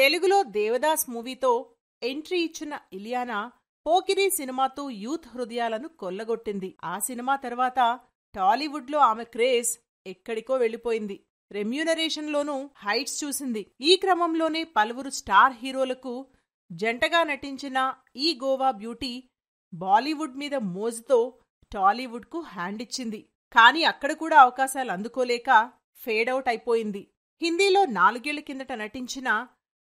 తెలుగులో దేవదాస్ మూవీతో ఎంట్రీ ఇచ్చిన ఇలియానా పోకిరి సినిమాతో యూత్ హృదయాలను కొల్లగొట్టింది ఆ సినిమా తర్వాత టాలీవుడ్లో ఆమె క్రేజ్ ఎక్కడికో వెళ్ళిపోయింది రెమ్యూనరేషన్లోనూ హైట్స్ చూసింది ఈ క్రమంలోనే పలువురు స్టార్ హీరోలకు జంటగా నటించిన ఈ గోవా బ్యూటీ బాలీవుడ్ మీద మోజుతో టాలీవుడ్కు హ్యాండ్ ఇచ్చింది కానీ అక్కడ కూడా అవకాశాలు అందుకోలేక ఫేడౌట్ అయిపోయింది హిందీలో నాలుగేళ్ల కిందట నటించిన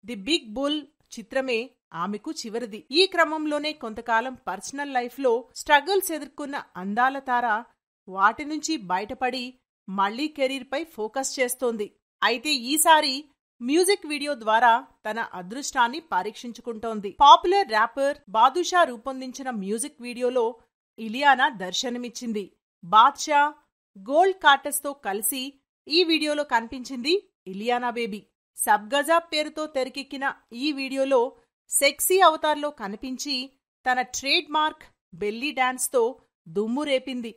ది బిగ్ బుల్ చిత్రమే ఆమెకు చివరిది ఈ క్రమంలోనే కొంతకాలం పర్సనల్ లైఫ్లో స్ట్రగుల్స్ ఎదుర్కొన్న అందాల తార వాటి నుంచి బయటపడి మళ్లీ కెరీర్పై ఫోకస్ చేస్తోంది అయితే ఈసారి మ్యూజిక్ వీడియో ద్వారా తన అదృష్టాన్ని పరీక్షించుకుంటోంది పాపులర్ ర్యాపర్ బాదుషా రూపొందించిన మ్యూజిక్ వీడియోలో ఇలియానా దర్శనమిచ్చింది బాద్షా గోల్డ్ కార్టస్తో కలిసి ఈ వీడియోలో కనిపించింది ఇలియానా బేబీ సబ్గజాబ్ పేరుతో తెరకెక్కిన ఈ వీడియోలో సెక్సీ అవతార్లో కనిపించి తన ట్రేడ్ మార్క్ బెల్లీ డ్యాన్స్తో దుమ్ము రేపింది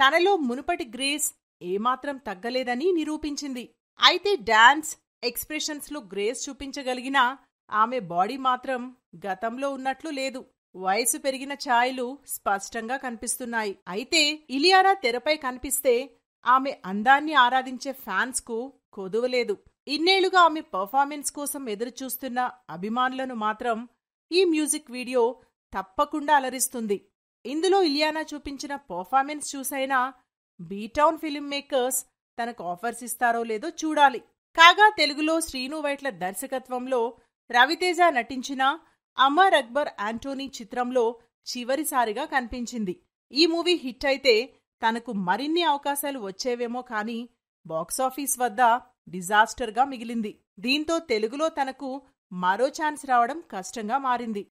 తనలో మునుపటి గ్రేస్ ఏమాత్రం తగ్గలేదని నిరూపించింది అయితే డ్యాన్స్ ఎక్స్ప్రెషన్స్లో గ్రేస్ చూపించగలిగినా ఆమె బాడీ మాత్రం గతంలో ఉన్నట్లు లేదు వయసు పెరిగిన ఛాయలు స్పష్టంగా కనిపిస్తున్నాయి అయితే ఇలియానా తెరపై కనిపిస్తే ఆమె అందాన్ని ఆరాధించే ఫ్యాన్స్కు కొదువలేదు ఇన్నేళ్లుగా ఆమె పర్ఫార్మెన్స్ కోసం ఎదురుచూస్తున్న అభిమానులను మాత్రం ఈ మ్యూజిక్ వీడియో తప్పకుండా అలరిస్తుంది ఇందులో ఇలియానా చూపించిన పర్ఫార్మెన్స్ చూసైనా బీటౌన్ ఫిలిం మేకర్స్ తనకు ఆఫర్స్ ఇస్తారో లేదో చూడాలి కాగా తెలుగులో శ్రీను వైట్ల దర్శకత్వంలో రవితేజ నటించిన అమర్ అక్బర్ ఆంటోనీ చిత్రంలో చివరిసారిగా కనిపించింది ఈ మూవీ హిట్ అయితే తనకు మరిన్ని అవకాశాలు వచ్చేవేమో కానీ బాక్సాఫీస్ వద్ద డిజాస్టర్గా మిగిలింది దీంతో తెలుగులో తనకు మరో ఛాన్స్ రావడం కష్టంగా మారింది